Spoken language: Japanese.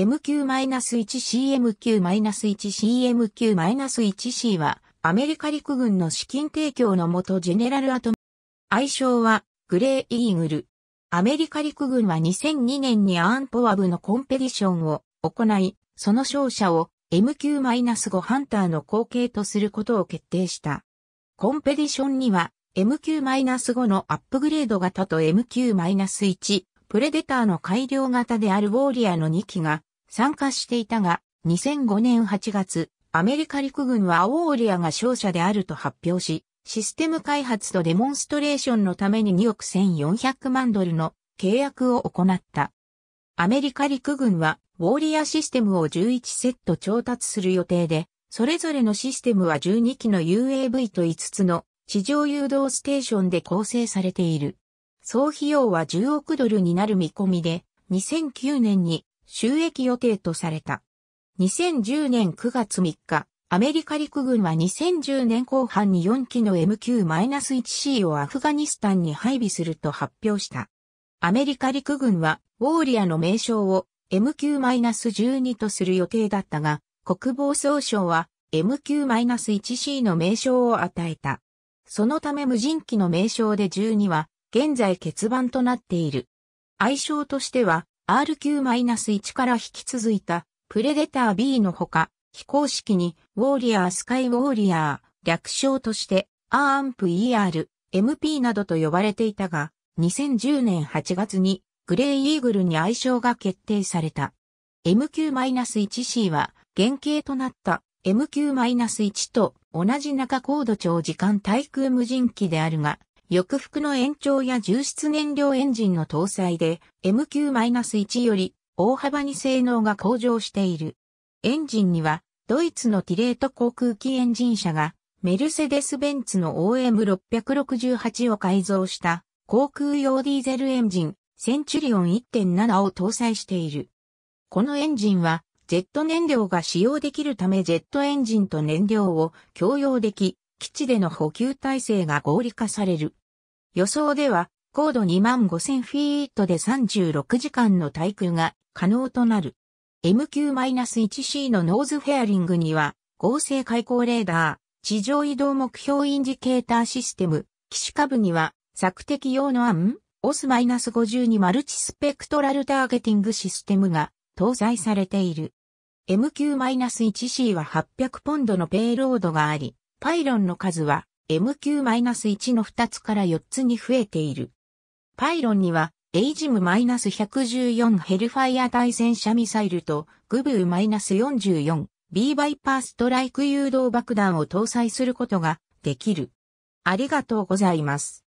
MQ-1CMQ-1CMQ-1C は、アメリカ陸軍の資金提供のもとジェネラルアトム。愛称は、グレーイーグル。アメリカ陸軍は2002年にアーンポワブのコンペディションを行い、その勝者を MQ-5 ハンターの後継とすることを決定した。コンペディションには MQ-5 のアップグレード型と MQ-1 プレデターの改良型であるウォーリアの2機が参加していたが、2005年8月、アメリカ陸軍はアオーリアが勝者であると発表し、システム開発とデモンストレーションのために2億1400万ドルの契約を行った。アメリカ陸軍は、ウォーリアシステムを11セット調達する予定で、それぞれのシステムは12機の UAV と5つの地上誘導ステーションで構成されている。総費用は10億ドルになる見込みで、2009年に収益予定とされた。2010年9月3日、アメリカ陸軍は2010年後半に4機の MQ-1C をアフガニスタンに配備すると発表した。アメリカ陸軍は、ウォーリアの名称を MQ-12 とする予定だったが、国防総省は MQ-1C の名称を与えた。そのため無人機の名称で12は現在欠番となっている。愛称としては RQ-1 から引き続いたプレデター B のほか、非公式にウォーリアースカイウォーリアー、略称としてアーンプ ER、MP などと呼ばれていたが、2010年8月にグレイイーグルに愛称が決定された。MQ-1C は原型となった MQ-1 と同じ中高度長時間対空無人機であるが、翼服の延長や重質燃料エンジンの搭載で MQ-1 より大幅に性能が向上している。エンジンにはドイツのティレート航空機エンジン車がメルセデス・ベンツの OM668 を改造した航空用ディーゼルエンジンセンチュリオン1.7を搭載している。このエンジンはジェット燃料が使用できるためジェットエンジンと燃料を共用でき、基地での補給体制が合理化される。予想では、高度2万5000フィートで36時間の対空が可能となる。MQ-1C のノーズフェアリングには、合成開口レーダー、地上移動目標インジケーターシステム、機種下部には、索敵用の案、オ o s 5にマルチスペクトラルターゲティングシステムが搭載されている。MQ-1C は800ポンドのペイロードがあり、パイロンの数は MQ-1 の2つから4つに増えている。パイロンには、エイジム -114 ヘルファイア対戦車ミサイルと、グブー -44 B バイパーストライク誘導爆弾を搭載することができる。ありがとうございます。